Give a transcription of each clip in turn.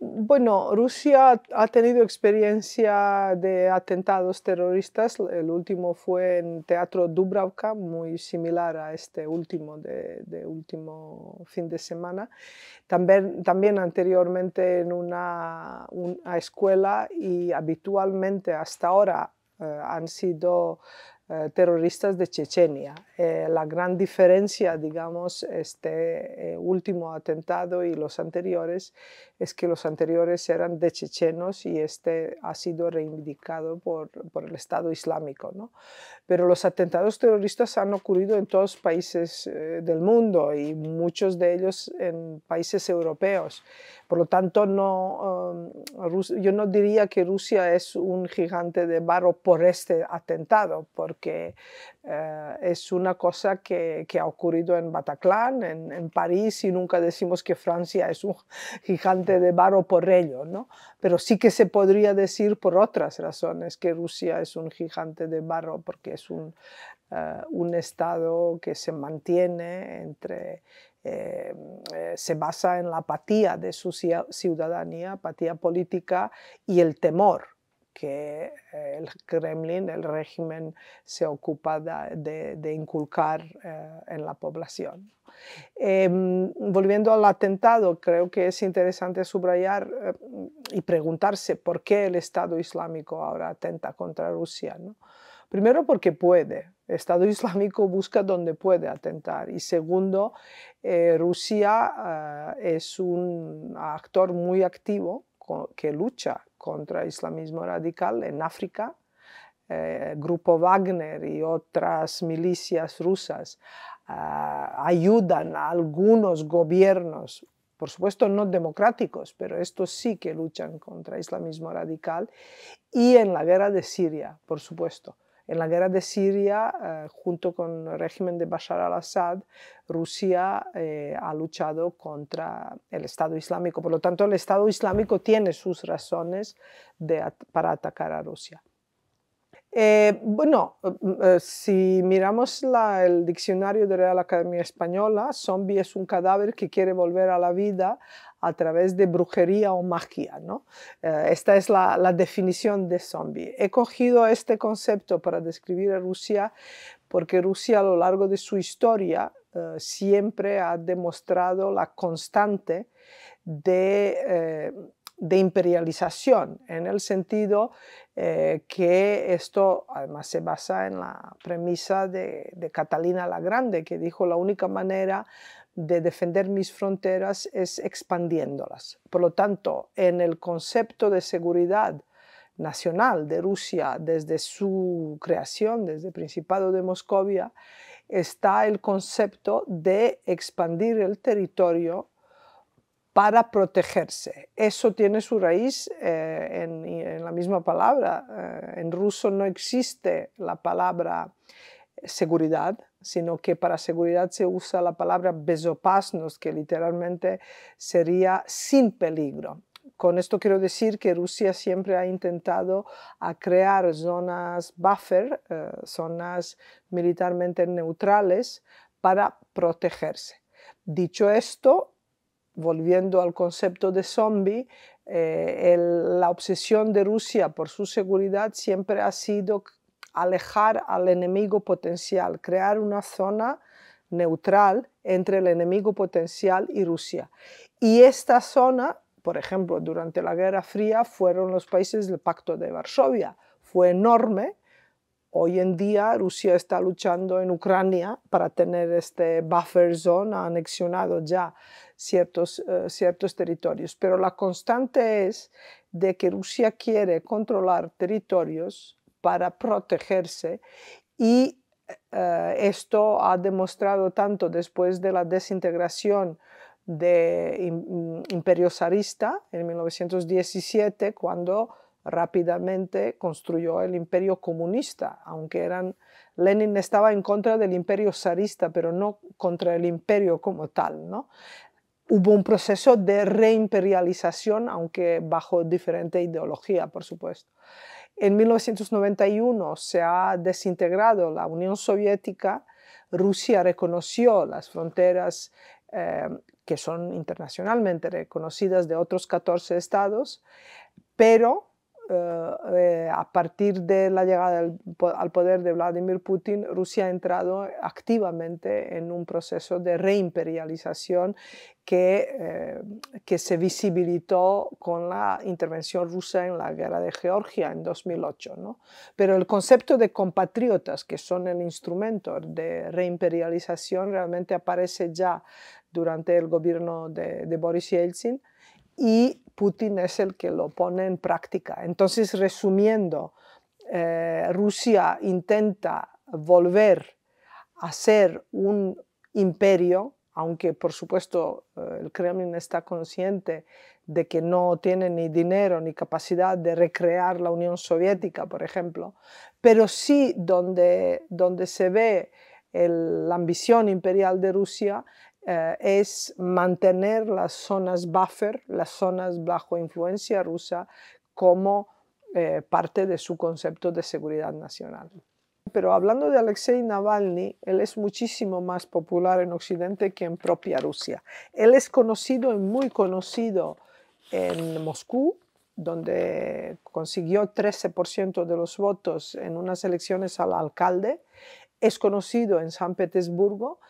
Bueno, Rusia ha tenido experiencia de atentados terroristas. El último fue en Teatro Dubravka, muy similar a este último de, último fin de semana. También, también anteriormente en una, escuela y habitualmente hasta ahora eh, han sido eh, terroristas de Chechenia. Eh, la gran diferencia, digamos, este último atentado y los anteriores es que los anteriores eran de chechenos y este ha sido reivindicado por, por el Estado Islámico. ¿no? Pero los atentados terroristas han ocurrido en todos los países eh, del mundo y muchos de ellos en países europeos. Por lo tanto, no, um, yo no diría que Rusia es un gigante de barro por este atentado, porque eh, es una cosa que, ha ocurrido en Bataclan, en, París, y nunca decimos que Francia es un gigante de barro por ello, pero sí que se podría decir por otras razones que Rusia es un gigante de barro porque es un, eh, Estado que se mantiene entre... Eh, se basa en la apatía de su ciudadanía, apatía política y el temor que el Kremlin, el régimen, se ocupa de, inculcar eh, en la población. Em, volviendo al atentado, creo que es interesante subrayar eh, y preguntarse por qué el Estado Islámico ahora atenta contra Rusia. Primero porque puede. El Estado Islámico busca donde puede atentar. Y segundo, eh, Rusia ah, es un actor muy activo que lucha contra el islamismo radical en África. Eh, grupo Wagner y otras milicias rusas ah, ayudan a algunos gobiernos, por supuesto no democráticos, pero estos sí que luchan contra el islamismo radical, y en la guerra de Siria, por supuesto. En la guerra de Siria, eh, junto con el régimen de Bashar al-Assad, Rusia eh, ha luchado contra el Estado Islámico. Por lo tanto, el Estado Islámico tiene sus razones para atacar a Rusia. Eh, bueno, si miramos el diccionario de la Real Academia Española, zombie es un cadáver que quiere volver a la vida a través de brujería o magia. ¿no? Eh, esta es la, definición de zombie. He cogido este concepto para describir a Rusia porque Rusia a lo largo de su historia eh, siempre ha demostrado la constante de, eh, imperialización, en el sentido que esto además se basa en la premisa de, de Catalina la Grande, que dijo la única manera de defender mis fronteras es expandiéndolas. Por lo tanto, en el concepto de seguridad nacional de Rusia desde su creación, desde Principado de Moscovia, está el concepto de expandir el territorio para protegerse. Eso tiene su raíz eh, en, la misma palabra. Eh, en ruso no existe la palabra seguridad, sino que para seguridad se usa la palabra besopasnos, que literalmente sería sin peligro. Con esto quiero decir que Rusia siempre ha intentado crear zonas buffer, eh, zonas militarmente neutrales, para protegerse. Dicho esto, volviendo al concepto de zombie, eh, la obsesión de Rusia por su seguridad siempre ha sido alejar al enemigo potencial, crear una zona neutral entre el enemigo potencial y Rusia. Y esta zona, por ejemplo, durante la Guerra Fría fueron los países del Pacto de Varsovia. Fue enorme. Hoy en día Rusia está luchando en Ucrania para tener este buffer zone, ha anexionado ya ciertos, eh, ciertos territorios. Pero la constante es de que Rusia quiere controlar territorios para protegerse y eh, eh, esto ha demostrado tanto después de la desintegración del mm, imperio zarista en 1917 cuando rápidamente construyó el imperio comunista, aunque eran, Lenin estaba en contra del imperio zarista, pero no contra el imperio como tal. ¿no? Hubo un proceso de reimperialización, aunque bajo diferente ideología, por supuesto. En 1991 se ha desintegrado la Unión Soviética, Rusia reconoció las fronteras eh, que son internacionalmente reconocidas de otros 14 estados, pero eh, eh, a partir de la llegada al, poder de Vladimir Putin, Rusia ha entrado activamente en un proceso de reimperialización que, eh, que, se visibilizó con la intervención rusa en la guerra de Georgia en 2008. Pero el concepto de compatriotas, que son el instrumento de reimperialización, realmente aparece ya durante el gobierno de Boris Yeltsin y Putin es el que lo pone en práctica. Entonces, resumiendo, eh, Rusia intenta volver a ser un imperio, aunque por supuesto eh, el Kremlin está consciente de que no tiene ni dinero ni capacidad de recrear la Unión Soviética, por ejemplo, pero sí donde, donde se ve la ambición imperial de Rusia eh, es mantener las zonas buffer, las zonas bajo influencia rusa, como eh, parte de su concepto de seguridad nacional. Pero hablando de Alexei Navalny, él es muchísimo más popular en Occidente que en propia Rusia. Él es conocido y muy conocido en Moscú, donde consiguió 13% de los votos en unas elecciones al alcalde. Es conocido en San Petersburgo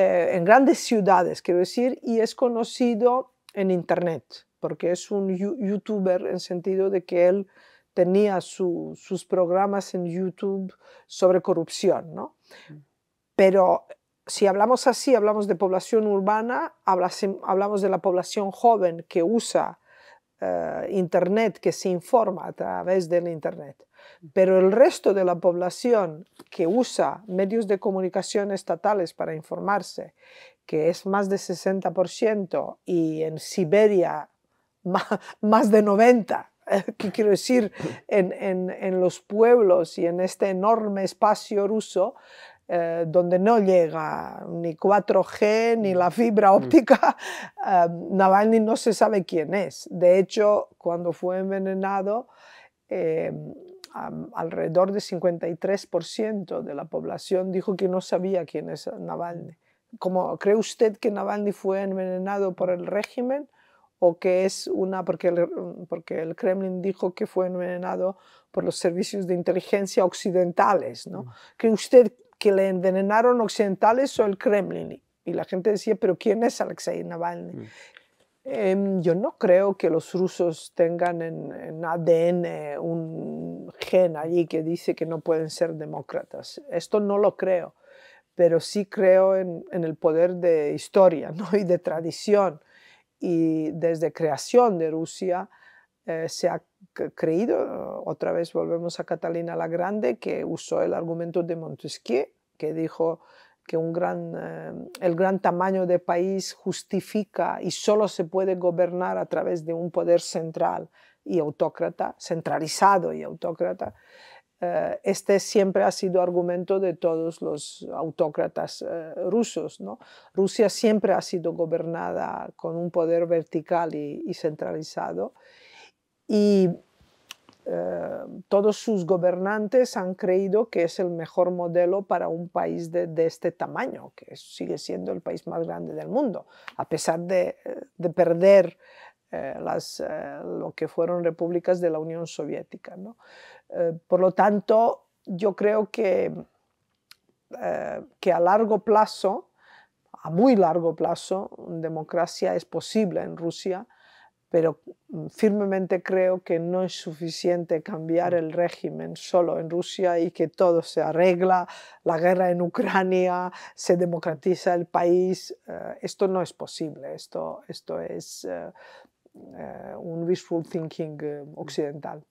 eh, en grandes ciudades, quiero decir, y es conocido en Internet, porque es un youtuber en sentido de que él tenía sus programas en YouTube sobre corrupción, ¿no? Pero si hablamos así, hablamos de población urbana, hablamos de la población joven que usa eh, Internet, que se informa a través del Internet pero el resto de la población que usa medios de comunicación estatales para informarse, que es más de 60% y en Siberia más de 90, eh, que quiero decir, en, en, en, los pueblos y en este enorme espacio ruso, eh, donde no llega ni 4G ni la fibra mm. óptica, eh, Navalny no se sabe quién es. De hecho, cuando fue envenenado, alrededor de 53% de la población dijo que no sabía quién es Navalny. ¿Cómo ¿Cree usted que Navalny fue envenenado por el régimen? o que es una, porque el, porque el Kremlin dijo que fue envenenado por los servicios de inteligencia occidentales, ¿no? Mm. ¿Cree usted que le envenenaron occidentales o el Kremlin? Y la gente decía, pero ¿quién es Alexei Navalny? Mm. Em, yo no creo que los rusos tengan en, ADN un gen allí que dice que no pueden ser demócratas. Esto no lo creo, pero sí creo en, el poder de historia y de tradición. Y desde creación de Rusia eh, se ha creído, eh, otra vez volvemos a Catalina la Grande, que usó el argumento de Montesquieu, que dijo que un gran, eh, el gran tamaño de país justifica y solo se puede gobernar a través de un poder central y autócrata, centralizado y autócrata. Eh, este siempre ha sido argumento de todos los autócratas eh, rusos. ¿no? Rusia siempre ha sido gobernada con un poder vertical y, y centralizado. Y eh, todos sus gobernantes han creído que es el mejor modelo para un país de, este tamaño, que sigue siendo el país más grande del mundo, a pesar de, eh, perder eh, lo que fueron repúblicas de la Unión Soviética. por lo tanto, yo creo que, que a largo plazo, a muy largo plazo, democracia es posible en Rusia pero mm, firmemente creo que no es suficiente cambiar el régimen solo en Rusia y que todo se arregla, la guerra en Ucrania, se democratiza el país. Eh, esto no es posible, esto, es eh, eh, un wishful thinking mm. occidental.